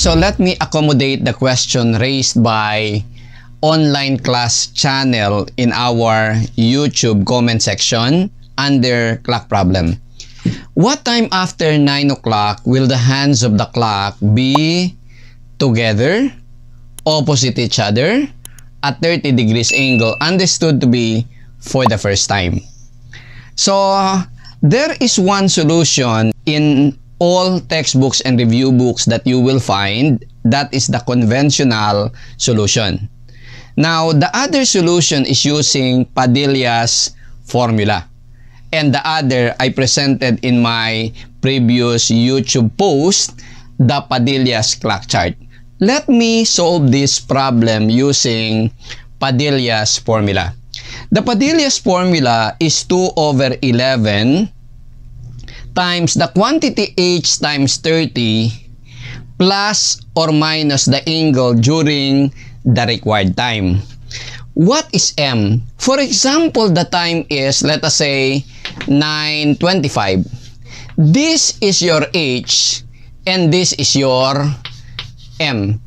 so let me accommodate the question raised by online class channel in our YouTube comment section under clock problem. What time after 9 o'clock will the hands of the clock be together, opposite each other, at 30 degrees angle, understood to be for the first time? So, there is one solution in all textbooks and review books that you will find, that is the conventional solution. Now, the other solution is using Padilla's formula. And the other, I presented in my previous YouTube post, the Padilla's clock chart. Let me solve this problem using Padilla's formula. The Padilla's formula is 2 over 11 times the quantity h times 30 plus or minus the angle during the required time. What is m? For example, the time is, let us say, 9.25. This is your h and this is your m.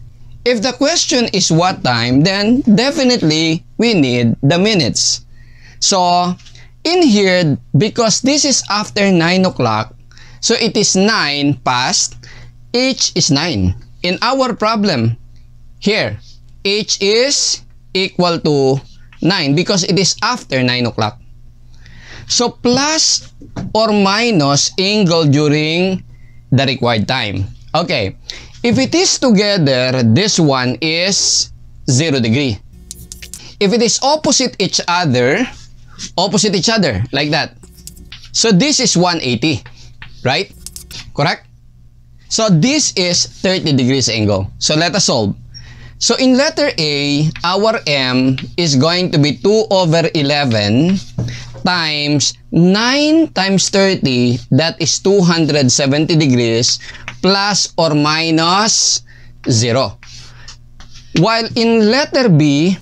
If the question is what time, then definitely we need the minutes. So, in here, because this is after 9 o'clock, so it is 9 past, h is 9. In our problem, here, h is equal to 9 because it is after 9 o'clock. So, plus or minus angle during the required time. Okay, if it is together, this one is 0 degree. If it is opposite each other, opposite each other like that. So this is 180, right? Correct? So this is 30 degrees angle. So let us solve. So in letter A, our M is going to be 2 over 11 times 9 times 30, that is 270 degrees, plus or minus 0. While in letter B,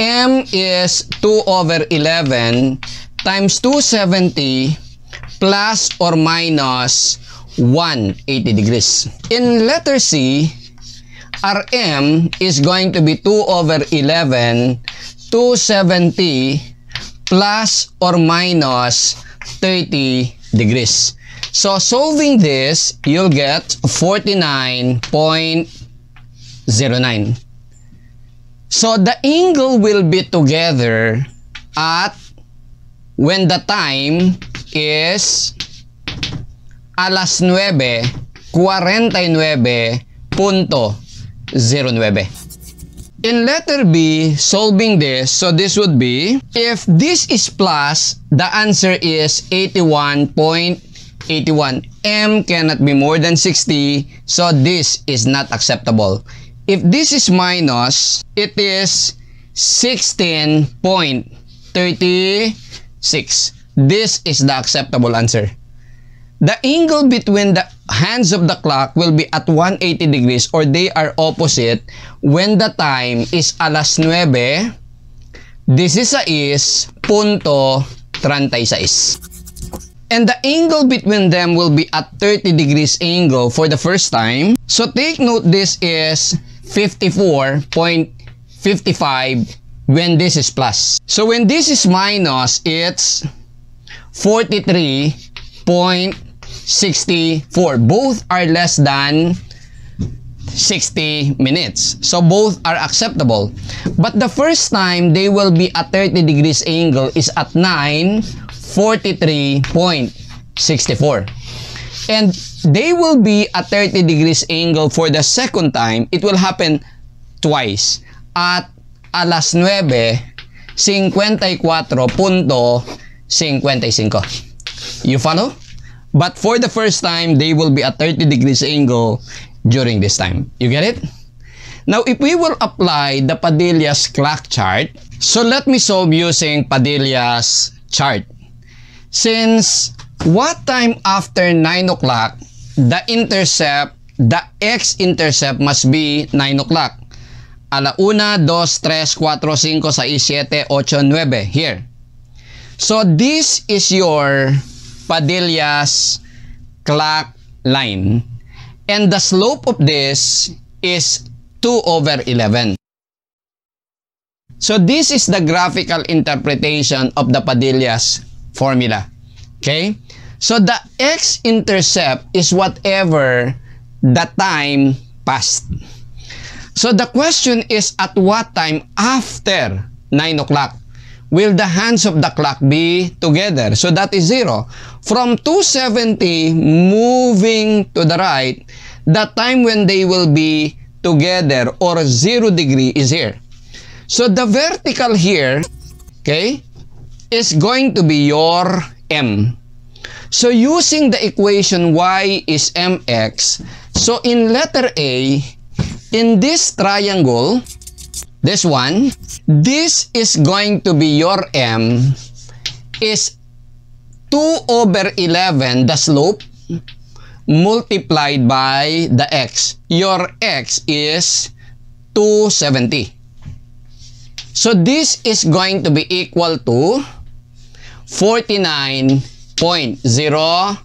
M is 2 over 11 times 270 plus or minus 180 degrees. In letter C, RM is going to be 2 over 11 270 plus or minus 30 degrees. So solving this, you'll get 49.09. So the angle will be together at when the time is alas 9, 49.09. In letter B, solving this, so this would be, if this is plus, the answer is 81.81. M cannot be more than 60, so this is not acceptable. If this is minus, it is 16.36. This is the acceptable answer. The angle between the hands of the clock will be at 180 degrees or they are opposite when the time is alas 9, This is is 36. And the angle between them will be at 30 degrees angle for the first time. So take note this is 54.55 when this is plus. So when this is minus, it's 43.64. Both are less than 60 minutes. So both are acceptable. But the first time they will be at 30 degrees angle is at 943.64. And they will be at 30 degrees angle for the second time. It will happen twice. At alas 9, 54.55. You follow? But for the first time, they will be at 30 degrees angle during this time. You get it? Now, if we will apply the Padilla's clock chart, so let me solve using Padilla's chart. Since what time after 9 o'clock the intercept, the x-intercept must be 9 o'clock. Ala 1, 2, 3, 4, 5, 6, 7, 8, 9. Here. So, this is your Padilla's clock line. And the slope of this is 2 over 11. So, this is the graphical interpretation of the Padilla's formula. Okay? So the x-intercept is whatever the time passed. So the question is at what time after 9 o'clock will the hands of the clock be together? So that is 0. From 270 moving to the right, the time when they will be together or 0 degree is here. So the vertical here, okay, is going to be your M. So using the equation y is mx, so in letter A, in this triangle, this one, this is going to be your m is 2 over 11, the slope, multiplied by the x. Your x is 270. So this is going to be equal to 49 0.09.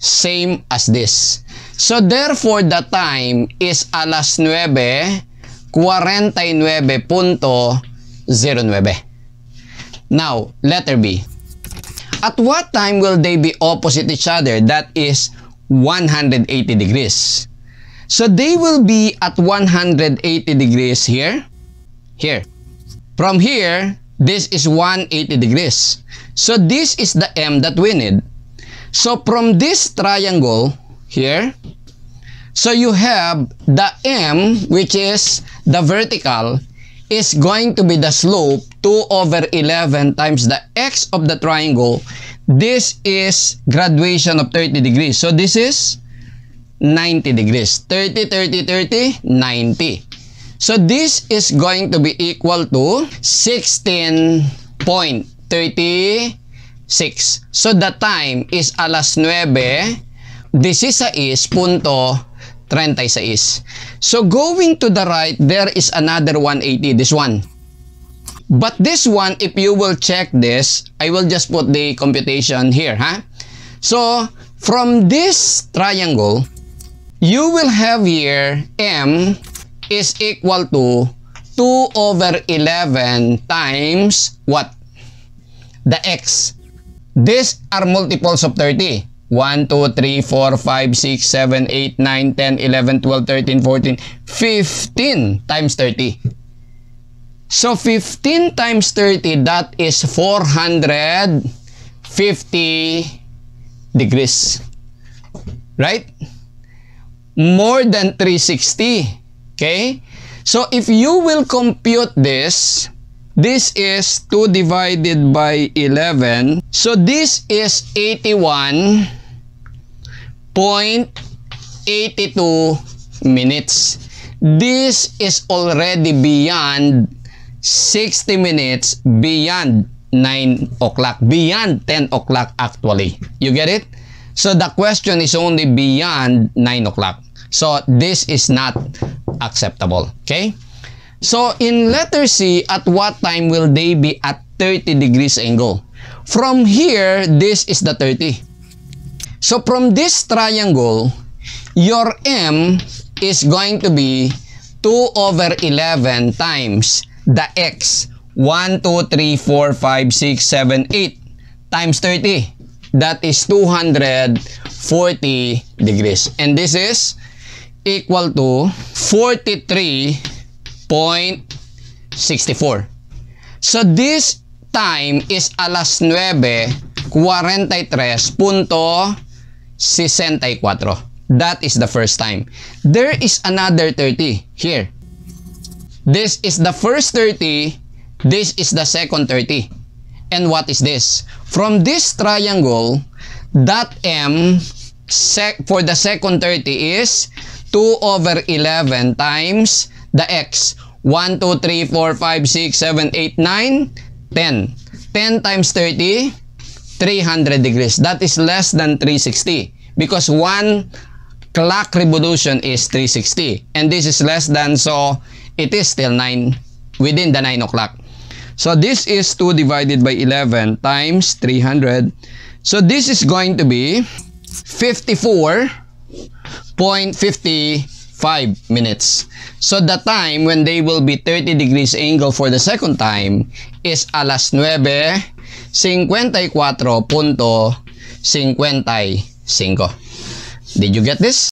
Same as this. So therefore, the time is alas 9, 49.09. Now, letter B. At what time will they be opposite each other? That is 180 degrees. So they will be at 180 degrees here, here. From here This is 180 degrees. So this is the M that we need. So from this triangle here, so you have the M, which is the vertical, is going to be the slope 2 over 11 times the x of the triangle. This is graduation of 30 degrees. So this is 90 degrees. 30, 30, 30, 90. So this is going to be equal to 16.36. So the time is alas 9, 16.36. So going to the right, there is another 180, this one. But this one, if you will check this, I will just put the computation here. Huh? So from this triangle, you will have here M is equal to 2 over 11 times what? The x. These are multiples of 30. 1, 2, 3, 4, 5, 6, 7, 8, 9, 10, 11, 12, 13, 14, 15 times 30. So 15 times 30, that is 450 degrees. Right? More than 360. Okay? So, if you will compute this, this is 2 divided by 11. So, this is 81.82 minutes. This is already beyond 60 minutes, beyond 9 o'clock, beyond 10 o'clock actually. You get it? So, the question is only beyond 9 o'clock. So, this is not acceptable. Okay? So, in letter C, at what time will they be at 30 degrees angle? From here, this is the 30. So, from this triangle, your M is going to be 2 over 11 times the X. 1, 2, 3, 4, 5, 6, 7, 8 times 30. That is 240 degrees. And this is equal to 43.64. So this time is alas 9.43.64. That is the first time. There is another 30 here. This is the first 30. This is the second 30. And what is this? From this triangle, that M sec for the second 30 is 2 over 11 times the x. 1, 2, 3, 4, 5, 6, 7, 8, 9, 10. 10 times 30, 300 degrees. That is less than 360 because one clock revolution is 360 and this is less than so it is still 9 within the 9 o'clock. So this is 2 divided by 11 times 300. So this is going to be 54 0.55 minutes. So the time when they will be 30 degrees angle for the second time is alas 9.54.55. Did you get this?